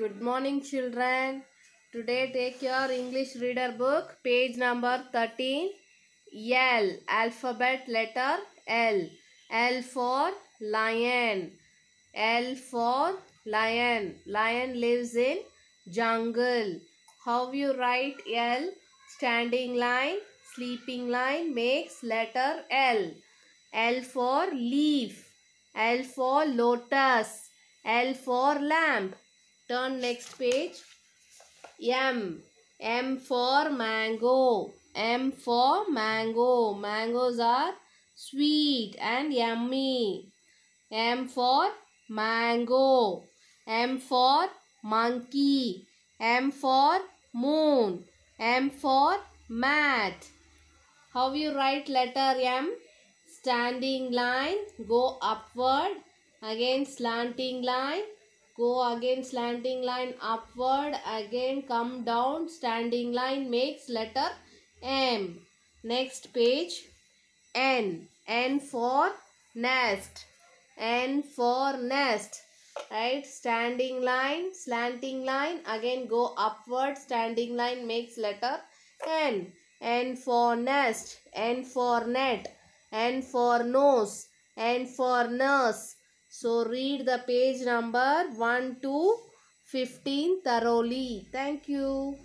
Good morning children. Today take your English reader book page number 13 L alphabet letter L L for lion L for lion lion lives in jungle how you write L standing line sleeping line makes letter L L for leaf L for lotus L for lamp Turn next page. M. M for mango. M for mango. Mangoes are sweet and yummy. M for mango. M for monkey. M for moon. M for mat. How you write letter M? Standing line, go upward. Again slanting line, go again slanting line upward again come down standing line makes letter M next page N N for nest N for nest right standing line slanting line again go upward standing line makes letter N N for nest N for net N for nose N for nurse so read the page number 1 to 15 thoroughly. Thank you.